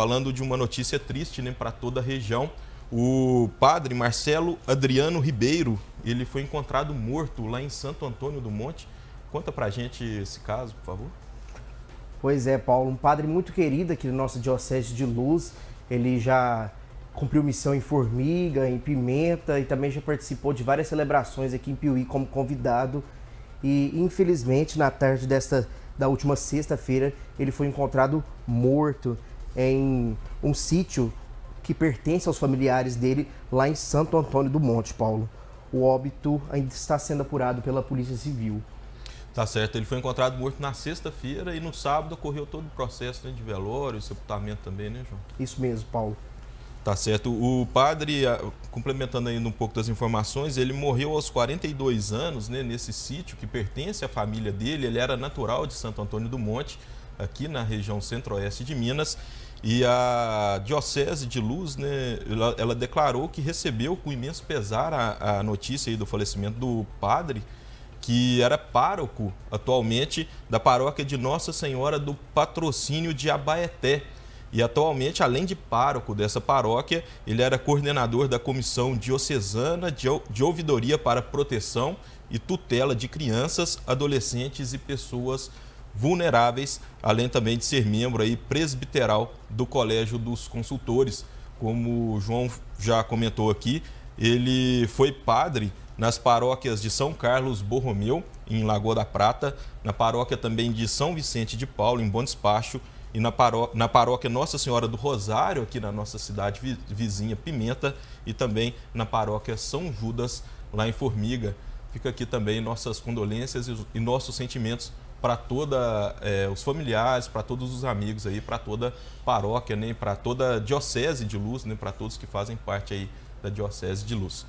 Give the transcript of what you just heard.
falando de uma notícia triste né, para toda a região. O padre Marcelo Adriano Ribeiro, ele foi encontrado morto lá em Santo Antônio do Monte. Conta para a gente esse caso, por favor. Pois é, Paulo, um padre muito querido aqui no nosso Diocese de Luz. Ele já cumpriu missão em Formiga, em Pimenta e também já participou de várias celebrações aqui em Piuí como convidado. E infelizmente, na tarde desta da última sexta-feira, ele foi encontrado morto em um sítio que pertence aos familiares dele lá em Santo Antônio do Monte, Paulo. O óbito ainda está sendo apurado pela Polícia Civil. Tá certo, ele foi encontrado morto na sexta-feira e no sábado ocorreu todo o processo né, de velório, sepultamento também, né, João? Isso mesmo, Paulo. Tá certo. O padre, ah, complementando ainda um pouco das informações, ele morreu aos 42 anos né, nesse sítio que pertence à família dele. Ele era natural de Santo Antônio do Monte, aqui na região centro-oeste de Minas. E a Diocese de Luz, né, ela, ela declarou que recebeu com imenso pesar a, a notícia do falecimento do padre, que era pároco atualmente da paróquia de Nossa Senhora do Patrocínio de Abaeté. E atualmente, além de pároco dessa paróquia, ele era coordenador da Comissão Diocesana de Ouvidoria para Proteção e Tutela de Crianças, Adolescentes e Pessoas vulneráveis, além também de ser membro aí presbiteral do Colégio dos Consultores. Como o João já comentou aqui, ele foi padre nas paróquias de São Carlos Borromeu, em Lagoa da Prata, na paróquia também de São Vicente de Paulo, em Bom Despacho, e na, paró na paróquia Nossa Senhora do Rosário, aqui na nossa cidade vi vizinha Pimenta, e também na paróquia São Judas, lá em Formiga. Fica aqui também nossas condolências e, e nossos sentimentos para toda é, os familiares, para todos os amigos aí, para toda paróquia, né, para toda diocese de Luz, né, para todos que fazem parte aí da diocese de Luz.